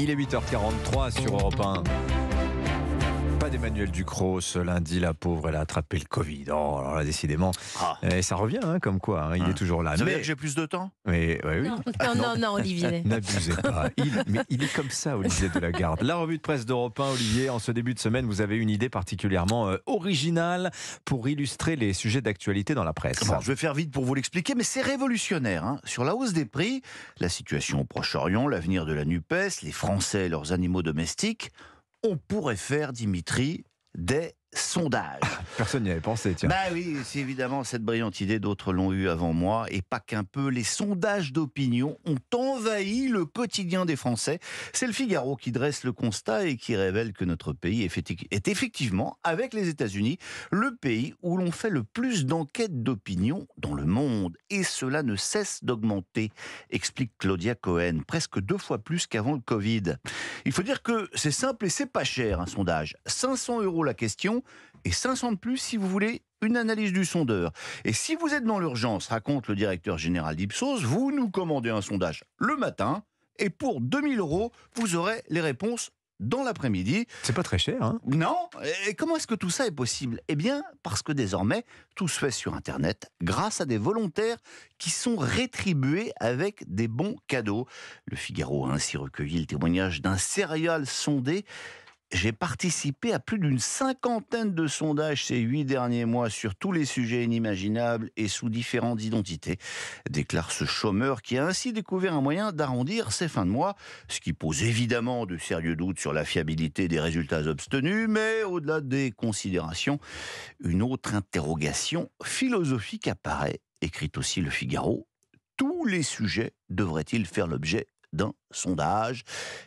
Il est 8h43 sur Europe 1. Emmanuel d'Emmanuel Ducrot ce lundi, la pauvre, elle a attrapé le Covid. Oh, alors là, décidément. Ah. Et eh, ça revient, hein, comme quoi, hein, il ah. est toujours là. Ça mais... que j'ai plus de temps mais, oui. Ah, non. non, non, Olivier. N'abusez pas. Il, est comme ça, Olivier de la Garde. La revue de presse d'Europe 1, Olivier, en ce début de semaine, vous avez une idée particulièrement euh, originale pour illustrer les sujets d'actualité dans la presse. Bon, je vais faire vite pour vous l'expliquer, mais c'est révolutionnaire. Hein. Sur la hausse des prix, la situation au Proche-Orient, l'avenir de la NUPES, les Français et leurs animaux domestiques, on pourrait faire, Dimitri, des sondage. Personne n'y avait pensé, tiens. Bah oui, c'est évidemment cette brillante idée, d'autres l'ont eu avant moi, et pas qu'un peu. Les sondages d'opinion ont envahi le quotidien des Français. C'est le Figaro qui dresse le constat et qui révèle que notre pays est effectivement, avec les États-Unis, le pays où l'on fait le plus d'enquêtes d'opinion dans le monde. Et cela ne cesse d'augmenter, explique Claudia Cohen, presque deux fois plus qu'avant le Covid. Il faut dire que c'est simple et c'est pas cher un sondage. 500 euros la question, et 500 de plus si vous voulez une analyse du sondeur. Et si vous êtes dans l'urgence, raconte le directeur général d'Ipsos, vous nous commandez un sondage le matin et pour 2000 euros, vous aurez les réponses dans l'après-midi. C'est pas très cher, hein Non. Et comment est-ce que tout ça est possible Eh bien, parce que désormais, tout se fait sur Internet grâce à des volontaires qui sont rétribués avec des bons cadeaux. Le Figaro a ainsi recueilli le témoignage d'un serial sondé j'ai participé à plus d'une cinquantaine de sondages ces huit derniers mois sur tous les sujets inimaginables et sous différentes identités, déclare ce chômeur qui a ainsi découvert un moyen d'arrondir ses fins de mois, ce qui pose évidemment de sérieux doutes sur la fiabilité des résultats obtenus, mais au-delà des considérations, une autre interrogation philosophique apparaît, écrit aussi le Figaro, tous les sujets devraient-ils faire l'objet d'un sondage.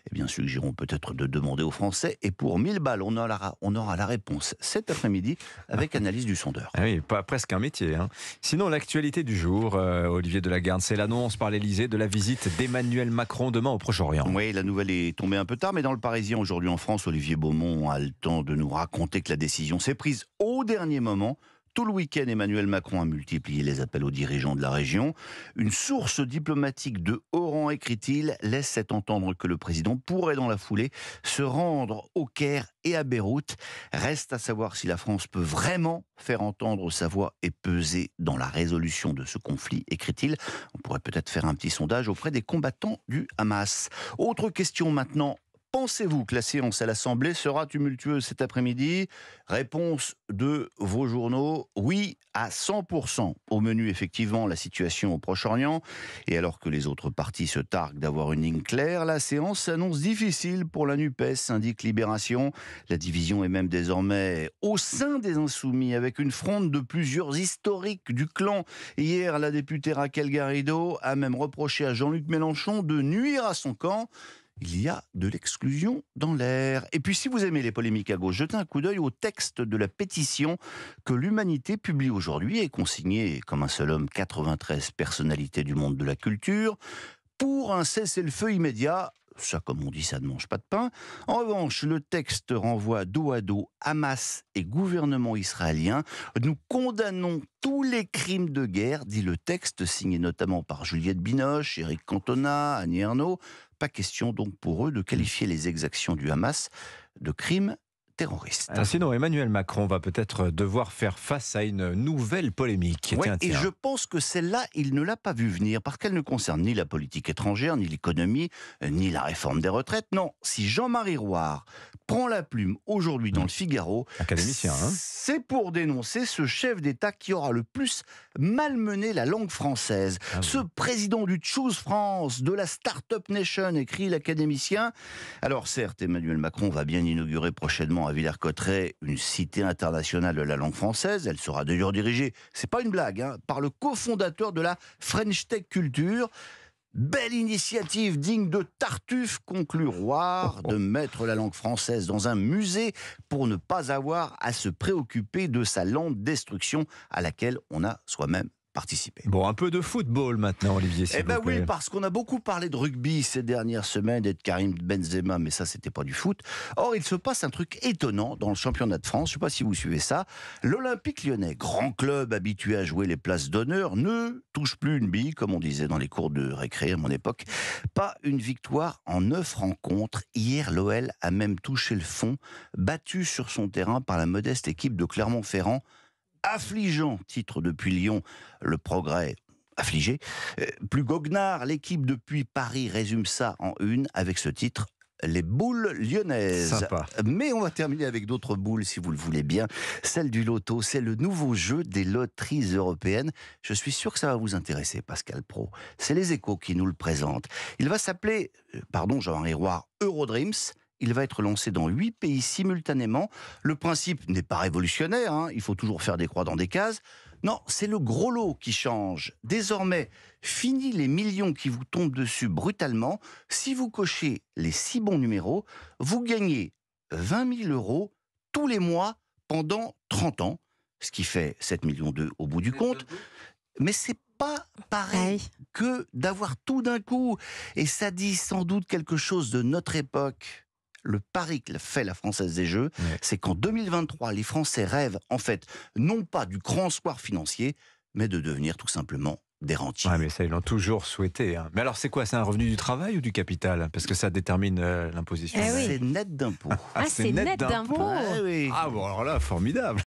Eh bien, suggérons peut-être de demander aux Français. Et pour 1000 balles, on aura, on aura la réponse cet après-midi avec analyse du sondeur. Ah oui, pas, presque un métier. Hein. Sinon, l'actualité du jour, de euh, Olivier Delagarde, c'est l'annonce par l'Elysée de la visite d'Emmanuel Macron demain au Proche-Orient. Oui, la nouvelle est tombée un peu tard, mais dans le Parisien aujourd'hui en France, Olivier Beaumont a le temps de nous raconter que la décision s'est prise au dernier moment tout le week-end, Emmanuel Macron a multiplié les appels aux dirigeants de la région. Une source diplomatique de haut rang, écrit-il, laisse cet entendre que le président pourrait, dans la foulée, se rendre au Caire et à Beyrouth. Reste à savoir si la France peut vraiment faire entendre sa voix et peser dans la résolution de ce conflit, écrit-il. On pourrait peut-être faire un petit sondage auprès des combattants du Hamas. Autre question maintenant Pensez-vous que la séance à l'Assemblée sera tumultueuse cet après-midi Réponse de vos journaux, oui à 100%. Au menu, effectivement, la situation au Proche-Orient. Et alors que les autres partis se targuent d'avoir une ligne claire, la séance s'annonce difficile pour la NUPES, indique Libération. La division est même désormais au sein des Insoumis, avec une fronde de plusieurs historiques du clan. Hier, la députée Raquel Garrido a même reproché à Jean-Luc Mélenchon de nuire à son camp il y a de l'exclusion dans l'air. Et puis si vous aimez les polémiques à gauche, jetez un coup d'œil au texte de la pétition que l'humanité publie aujourd'hui et consignée comme un seul homme 93 personnalités du monde de la culture pour un cessez-le-feu immédiat. Ça, comme on dit, ça ne mange pas de pain. En revanche, le texte renvoie dos à dos Hamas et gouvernement israélien. Nous condamnons tous les crimes de guerre, dit le texte, signé notamment par Juliette Binoche, Éric Cantona, Annie Ernaux, pas question donc pour eux de qualifier les exactions du Hamas de crimes ah, sinon, Emmanuel Macron va peut-être devoir faire face à une nouvelle polémique. Et je pense que celle-là, il ne l'a pas vu venir parce qu'elle ne concerne ni la politique étrangère, ni l'économie, euh, ni la réforme des retraites. Non, si Jean-Marie Roire prend la plume aujourd'hui dans hmm. le Figaro, académicien, hein. c'est pour dénoncer ce chef d'État qui aura le plus malmené la langue française. Ah ce président du Choose France, de la Startup Nation, écrit l'académicien. Alors certes, Emmanuel Macron va bien inaugurer prochainement Villers-Cotterêts une cité internationale de la langue française. Elle sera d'ailleurs dirigée, c'est pas une blague, hein, par le cofondateur de la French Tech Culture. Belle initiative digne de Tartuffe, conclut Roire, oh, oh. de mettre la langue française dans un musée pour ne pas avoir à se préoccuper de sa lente destruction à laquelle on a soi-même participer. Bon, un peu de football maintenant, Olivier. Eh bien oui, parce qu'on a beaucoup parlé de rugby ces dernières semaines et de Karim Benzema, mais ça, c'était pas du foot. Or, il se passe un truc étonnant dans le championnat de France. Je sais pas si vous suivez ça. L'Olympique lyonnais, grand club habitué à jouer les places d'honneur, ne touche plus une bille, comme on disait dans les cours de récré à mon époque. Pas une victoire en neuf rencontres. Hier, l'OL a même touché le fond, battu sur son terrain par la modeste équipe de Clermont-Ferrand affligeant, titre depuis Lyon le progrès affligé. Euh, plus goguenard, l'équipe depuis Paris résume ça en une avec ce titre les boules lyonnaises. Mais on va terminer avec d'autres boules si vous le voulez bien. Celle du loto, c'est le nouveau jeu des loteries européennes. Je suis sûr que ça va vous intéresser, Pascal Pro. C'est les échos qui nous le présentent. Il va s'appeler, euh, pardon Jean-Henri Roy, Eurodreams. Il va être lancé dans huit pays simultanément. Le principe n'est pas révolutionnaire, hein. il faut toujours faire des croix dans des cases. Non, c'est le gros lot qui change. Désormais, fini les millions qui vous tombent dessus brutalement. Si vous cochez les six bons numéros, vous gagnez 20 000 euros tous les mois pendant 30 ans, ce qui fait 7 millions d'euros au bout du compte. Mais c'est pas pareil que d'avoir tout d'un coup. Et ça dit sans doute quelque chose de notre époque le pari que fait la Française des Jeux, c'est qu'en 2023, les Français rêvent en fait non pas du grand soir financier, mais de devenir tout simplement des rentiers. Oui, mais ça, ils l'ont toujours souhaité. Hein. Mais alors, c'est quoi C'est un revenu du travail ou du capital Parce que ça détermine euh, l'imposition. Eh c'est net d'impôt. Ah, ah c'est net, d'impôts eh Ah bon, alors là, formidable